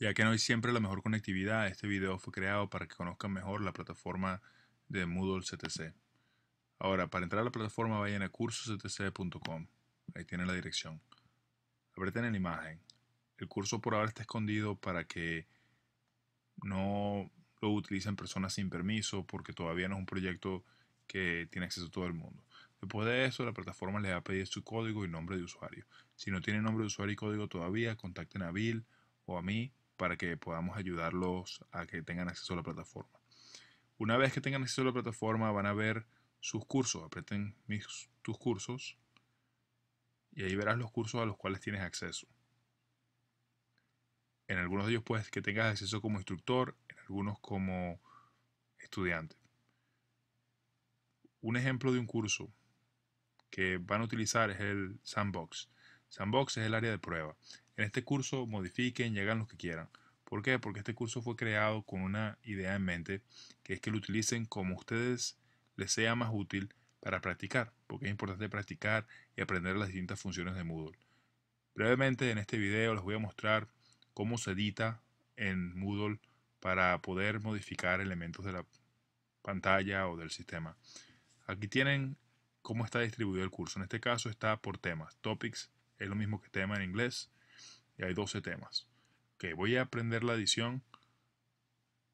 Ya que no hay siempre la mejor conectividad, este video fue creado para que conozcan mejor la plataforma de Moodle CTC. Ahora, para entrar a la plataforma vayan a cursos.ctc.com. Ahí tienen la dirección. Apreten en la imagen. El curso por ahora está escondido para que no lo utilicen personas sin permiso porque todavía no es un proyecto que tiene acceso a todo el mundo. Después de eso, la plataforma les va a pedir su código y nombre de usuario. Si no tienen nombre de usuario y código todavía, contacten a Bill o a mí para que podamos ayudarlos a que tengan acceso a la plataforma. Una vez que tengan acceso a la plataforma van a ver sus cursos, Apreten tus cursos y ahí verás los cursos a los cuales tienes acceso. En algunos de ellos puedes que tengas acceso como instructor, en algunos como estudiante. Un ejemplo de un curso que van a utilizar es el Sandbox. Sandbox es el área de prueba. En este curso modifiquen y hagan lo que quieran. ¿Por qué? Porque este curso fue creado con una idea en mente, que es que lo utilicen como ustedes les sea más útil para practicar, porque es importante practicar y aprender las distintas funciones de Moodle. Brevemente en este video les voy a mostrar cómo se edita en Moodle para poder modificar elementos de la pantalla o del sistema. Aquí tienen cómo está distribuido el curso. En este caso está por temas, topics, es lo mismo que tema en inglés, y hay 12 temas. Que voy a aprender la edición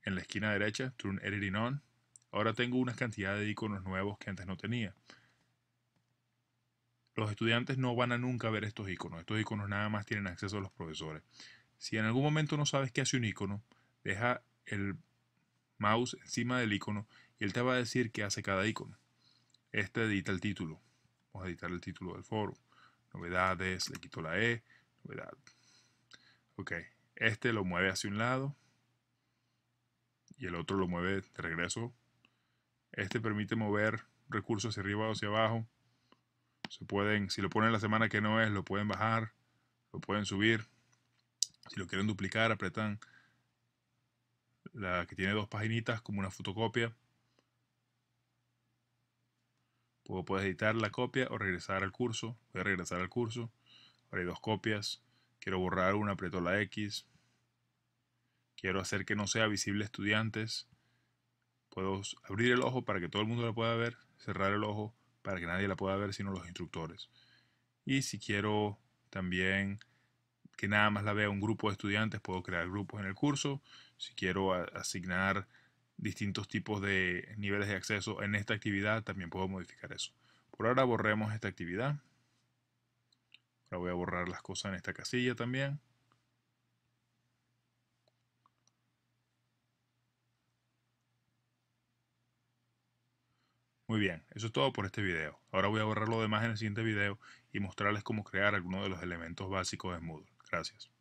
en la esquina derecha, Turn Editing On. Ahora tengo una cantidad de iconos nuevos que antes no tenía. Los estudiantes no van a nunca ver estos iconos. Estos iconos nada más tienen acceso a los profesores. Si en algún momento no sabes qué hace un icono, deja el mouse encima del icono y él te va a decir qué hace cada icono. Este edita el título. Vamos a editar el título del foro novedades, le quito la E, novedad. Ok, este lo mueve hacia un lado y el otro lo mueve de regreso. Este permite mover recursos hacia arriba o hacia abajo. Se pueden, si lo ponen la semana que no es, lo pueden bajar, lo pueden subir. Si lo quieren duplicar, apretan la que tiene dos paginitas como una fotocopia Puedo, editar la copia o regresar al curso. Voy a regresar al curso. Ahora hay dos copias. Quiero borrar una, aprieto la X. Quiero hacer que no sea visible a estudiantes. Puedo abrir el ojo para que todo el mundo la pueda ver. Cerrar el ojo para que nadie la pueda ver sino los instructores. Y si quiero también que nada más la vea un grupo de estudiantes, puedo crear grupos en el curso. Si quiero asignar distintos tipos de niveles de acceso en esta actividad, también puedo modificar eso. Por ahora borremos esta actividad. Ahora voy a borrar las cosas en esta casilla también. Muy bien, eso es todo por este video. Ahora voy a borrar lo demás en el siguiente video y mostrarles cómo crear algunos de los elementos básicos de Moodle. Gracias.